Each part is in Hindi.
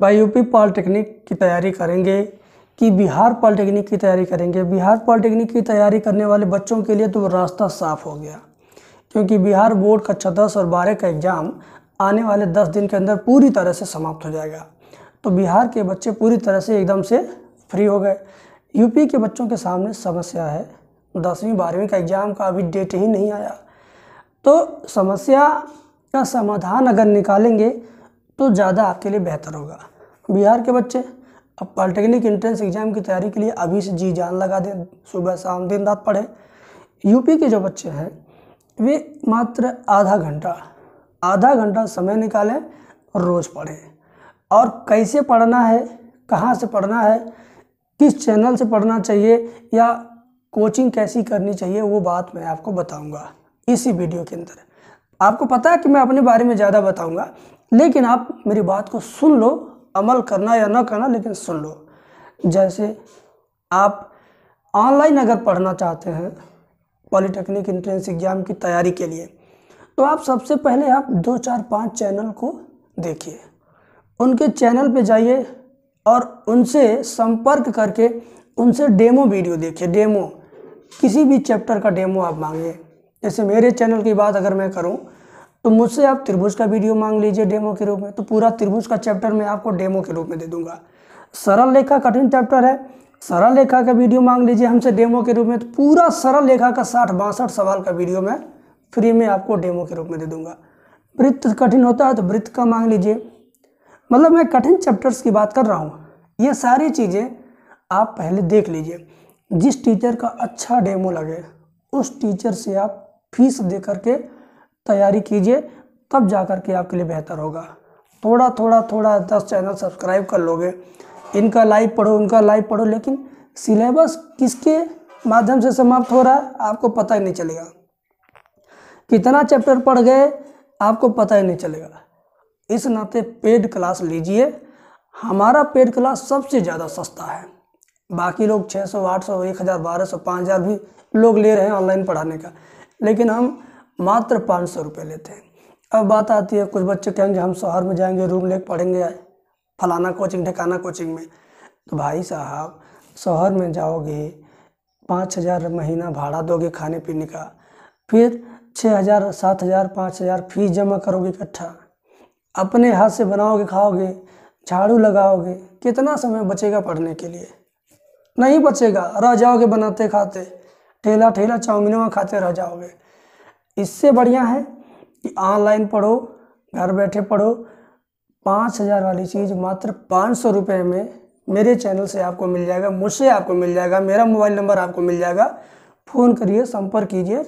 भाई यूपी पॉलिटेक्निक की तैयारी करेंगे कि बिहार पॉलिटेक्निक की तैयारी करेंगे बिहार पॉलिटेक्निक की तैयारी करने वाले बच्चों के लिए तो रास्ता साफ हो गया क्योंकि बिहार बोर्ड कक्षा दस और बारह का एग्ज़ाम आने वाले दस दिन के अंदर पूरी तरह से समाप्त हो जाएगा तो बिहार के बच्चे पूरी तरह से एकदम से फ्री हो गए यूपी के बच्चों के सामने समस्या है दसवीं बारहवीं का एग्ज़ाम का अभी डेट ही नहीं आया तो समस्या का समाधान अगर निकालेंगे तो ज़्यादा आपके लिए बेहतर होगा बिहार के बच्चे अब पॉलिटेक्निक इंट्रेंस एग्ज़ाम की तैयारी के लिए अभी से जी जान लगा दें सुबह शाम दिन रात पढ़ें यूपी के जो बच्चे हैं वे मात्र आधा घंटा आधा घंटा समय निकालें और रोज़ पढ़ें और कैसे पढ़ना है कहाँ से पढ़ना है किस चैनल से पढ़ना चाहिए या कोचिंग कैसी करनी चाहिए वो बात मैं आपको बताऊंगा इसी वीडियो के अंदर आपको पता है कि मैं अपने बारे में ज़्यादा बताऊँगा लेकिन आप मेरी बात को सुन लो अमल करना या ना करना लेकिन सुन लो जैसे आप ऑनलाइन अगर पढ़ना चाहते हैं पॉलिटेक्निक इंट्रेंस एग्ज़ाम की तैयारी के लिए तो आप सबसे पहले आप दो चार पाँच चैनल को देखिए उनके चैनल पे जाइए और उनसे संपर्क करके उनसे डेमो वीडियो देखिए डेमो किसी भी चैप्टर का डेमो आप मांगिए जैसे मेरे चैनल की बात अगर मैं करूँ तो मुझसे आप त्रिभुज का वीडियो मांग लीजिए डेमो के रूप में तो पूरा त्रिभुज का चैप्टर मैं आपको डेमो के रूप में दे दूंगा सरल लेखा कठिन चैप्टर है सरल लेखा का वीडियो मांग लीजिए हमसे डेमो के रूप में तो पूरा सरल लेखा का साठ बासठ सवाल का वीडियो मैं फ्री में आपको डेमो के रूप में दे दूंगा वृत्त कठिन होता है तो वृत्त का मांग लीजिए मतलब मैं कठिन चैप्टर्स की बात कर रहा हूँ ये सारी चीज़ें आप पहले देख लीजिए जिस टीचर का अच्छा डेमो लगे उस टीचर से आप फीस दे करके तैयारी कीजिए तब जा कर के आपके लिए बेहतर होगा थोड़ा थोड़ा थोड़ा दस चैनल सब्सक्राइब कर लोगे इनका लाइव पढ़ो उनका लाइव पढ़ो लेकिन सिलेबस किसके माध्यम से समाप्त हो रहा है आपको पता ही नहीं चलेगा कितना चैप्टर पढ़ गए आपको पता ही नहीं चलेगा इस नाते पेड क्लास लीजिए हमारा पेड क्लास सबसे ज़्यादा सस्ता है बाकी लोग 600, 800, 1000, 1200, 5000 भी लोग ले रहे हैं ऑनलाइन पढ़ाने का लेकिन हम मात्र पाँच सौ रुपये लेते हैं अब बात आती है कुछ बच्चे कहेंगे हम शहर में जाएंगे रूम लेके पढ़ेंगे फलाना कोचिंग ठिकाना कोचिंग में तो भाई साहब शहर में जाओगे पाँच हज़ार महीना भाड़ा दोगे खाने पीने का फिर छः हज़ार सात हज़ार पाँच हज़ार फीस जमा करोगे इकट्ठा अपने हाथ से बनाओगे खाओगे झाड़ू लगाओगे कितना समय बचेगा पढ़ने के लिए नहीं बचेगा रह जाओगे बनाते खाते ठेला ठेला में खाते रह जाओगे इससे बढ़िया है कि ऑनलाइन पढ़ो घर बैठे पढ़ो पाँच हज़ार वाली चीज़ मात्र पाँच सौ रुपये में मेरे चैनल से आपको मिल जाएगा मुझसे आपको मिल जाएगा मेरा मोबाइल नंबर आपको मिल जाएगा फ़ोन करिए संपर्क कीजिए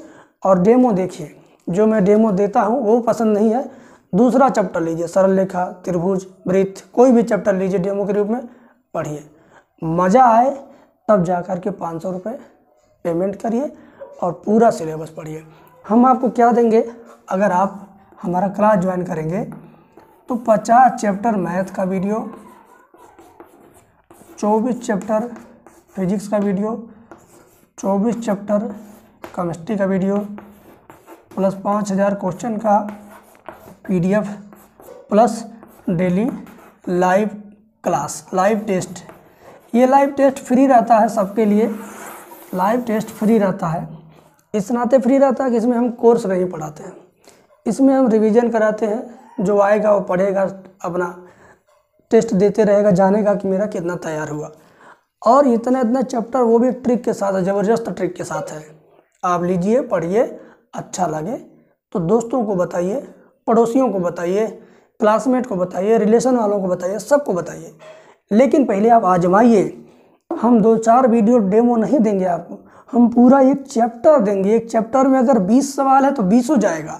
और डेमो देखिए जो मैं डेमो देता हूँ वो पसंद नहीं है दूसरा चैप्टर लीजिए सरल लेखा त्रिभुज वृत्त कोई भी चैप्टर लीजिए डेमो के रूप में पढ़िए मज़ा आए तब जा कर के पाँच सौ रुपये पेमेंट करिए और पूरा सिलेबस पढ़िए हम आपको क्या देंगे अगर आप हमारा क्लास ज्वाइन करेंगे तो 50 चैप्टर मैथ का वीडियो 24 चैप्टर फिजिक्स का वीडियो 24 चैप्टर केमिस्ट्री का वीडियो प्लस पाँच हज़ार क्वेश्चन का PDF plus daily live class live test ये लाइव टेस्ट फ्री रहता है सबके लिए लाइव टेस्ट फ्री रहता है इस नाते फ्री रहता है कि इसमें हम कोर्स नहीं पढ़ाते हैं इसमें हम रिवीजन कराते हैं जो आएगा वो पढ़ेगा अपना टेस्ट देते रहेगा जानेगा कि मेरा कितना तैयार हुआ और इतना इतना चैप्टर वो भी ट्रिक के साथ है ज़बरदस्त ट्रिक के साथ है आप लीजिए पढ़िए अच्छा लगे तो दोस्तों को बताइए पड़ोसियों को बताइए क्लासमेट को बताइए रिलेशन वालों को बताइए सबको बताइए लेकिन पहले आप आजमाइए हम दो चार वीडियो डेमो नहीं देंगे आपको हम पूरा एक चैप्टर देंगे एक चैप्टर में अगर 20 सवाल तो है तो 20 हो जाएगा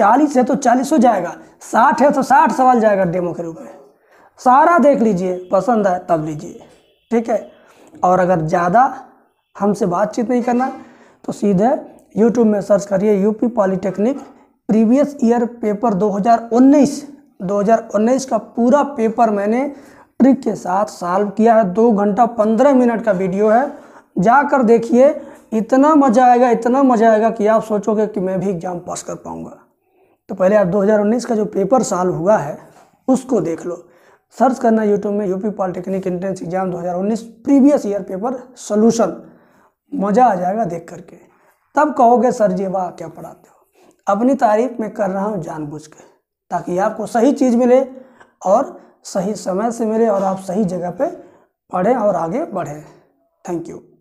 40 है तो 40 हो जाएगा 60 है तो 60 सवाल जाएगा डेमो के रूप में सारा देख लीजिए पसंद है तब लीजिए ठीक है और अगर ज़्यादा हमसे बातचीत नहीं करना तो सीधे यूट्यूब में सर्च करिए UP polytechnic previous year paper 2019 2019 का पूरा पेपर मैंने ट्रिक के साथ सॉल्व किया है दो घंटा पंद्रह मिनट का वीडियो है जाकर देखिए इतना मज़ा आएगा इतना मज़ा आएगा कि आप सोचोगे कि मैं भी एग्ज़ाम पास कर पाऊँगा तो पहले आप 2019 का जो पेपर सॉल्व हुआ है उसको देख लो सर्च करना यूट्यूब में UP polytechnic entrance exam 2019 previous year paper solution मज़ा आ जाएगा देख करके तब कहोगे सर जी वाह क्या पढ़ाते हो अपनी तारीफ में कर रहा हूँ जानबूझ के ताकि आपको सही चीज़ मिले और सही समय से मिले और आप सही जगह पे पढ़ें और आगे बढ़ें थैंक यू